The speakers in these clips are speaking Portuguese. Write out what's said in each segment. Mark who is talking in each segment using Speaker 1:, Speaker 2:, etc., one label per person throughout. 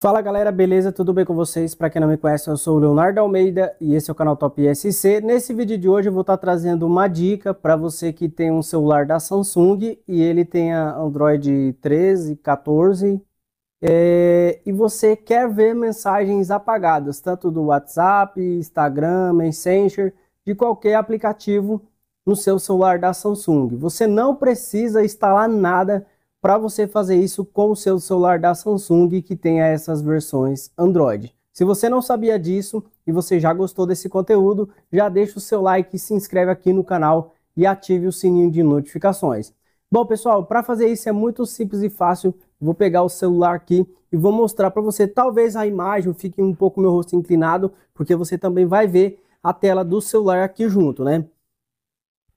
Speaker 1: Fala galera, beleza? Tudo bem com vocês? Para quem não me conhece, eu sou o Leonardo Almeida e esse é o canal Top SC. Nesse vídeo de hoje eu vou estar trazendo uma dica para você que tem um celular da Samsung e ele tem a Android 13, 14 é... e você quer ver mensagens apagadas, tanto do WhatsApp, Instagram, Messenger, de qualquer aplicativo no seu celular da Samsung. Você não precisa instalar nada para você fazer isso com o seu celular da Samsung que tenha essas versões Android. Se você não sabia disso e você já gostou desse conteúdo, já deixa o seu like, se inscreve aqui no canal e ative o sininho de notificações. Bom pessoal, para fazer isso é muito simples e fácil, vou pegar o celular aqui e vou mostrar para você, talvez a imagem fique um pouco meu rosto inclinado, porque você também vai ver a tela do celular aqui junto, né?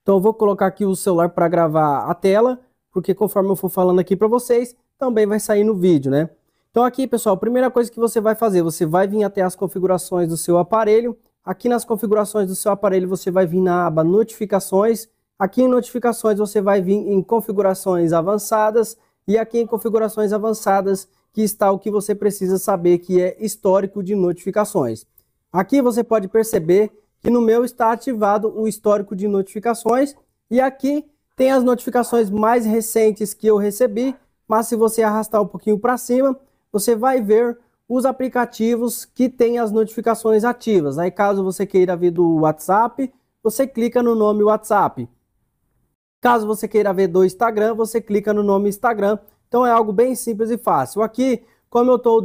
Speaker 1: Então eu vou colocar aqui o celular para gravar a tela, porque conforme eu for falando aqui para vocês, também vai sair no vídeo, né? Então aqui, pessoal, a primeira coisa que você vai fazer, você vai vir até as configurações do seu aparelho. Aqui nas configurações do seu aparelho, você vai vir na aba Notificações. Aqui em Notificações, você vai vir em Configurações Avançadas. E aqui em Configurações Avançadas, que está o que você precisa saber, que é Histórico de Notificações. Aqui você pode perceber que no meu está ativado o Histórico de Notificações. E aqui tem as notificações mais recentes que eu recebi, mas se você arrastar um pouquinho para cima, você vai ver os aplicativos que têm as notificações ativas. Aí caso você queira ver do WhatsApp, você clica no nome WhatsApp. Caso você queira ver do Instagram, você clica no nome Instagram. Então é algo bem simples e fácil. Aqui, como eu estou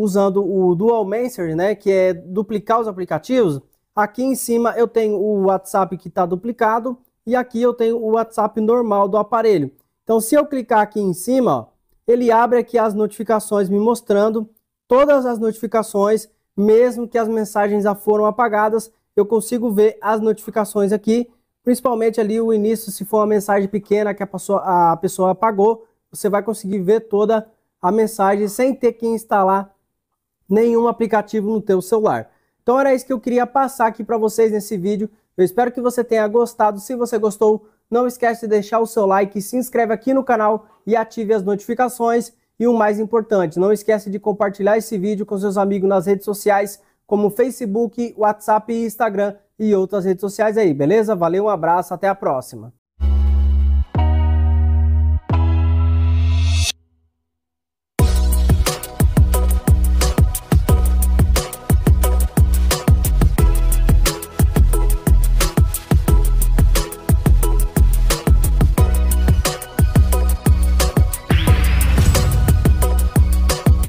Speaker 1: usando o Dual Messenger, né, que é duplicar os aplicativos, aqui em cima eu tenho o WhatsApp que está duplicado, e aqui eu tenho o WhatsApp normal do aparelho. Então, se eu clicar aqui em cima, ó, ele abre aqui as notificações me mostrando todas as notificações, mesmo que as mensagens já foram apagadas, eu consigo ver as notificações aqui, principalmente ali o início, se for uma mensagem pequena que a pessoa, a pessoa apagou, você vai conseguir ver toda a mensagem sem ter que instalar nenhum aplicativo no teu celular. Então era isso que eu queria passar aqui para vocês nesse vídeo. Eu espero que você tenha gostado. Se você gostou, não esquece de deixar o seu like, se inscreve aqui no canal e ative as notificações. E o mais importante, não esquece de compartilhar esse vídeo com seus amigos nas redes sociais, como Facebook, WhatsApp e Instagram e outras redes sociais aí, beleza? Valeu, um abraço, até a próxima.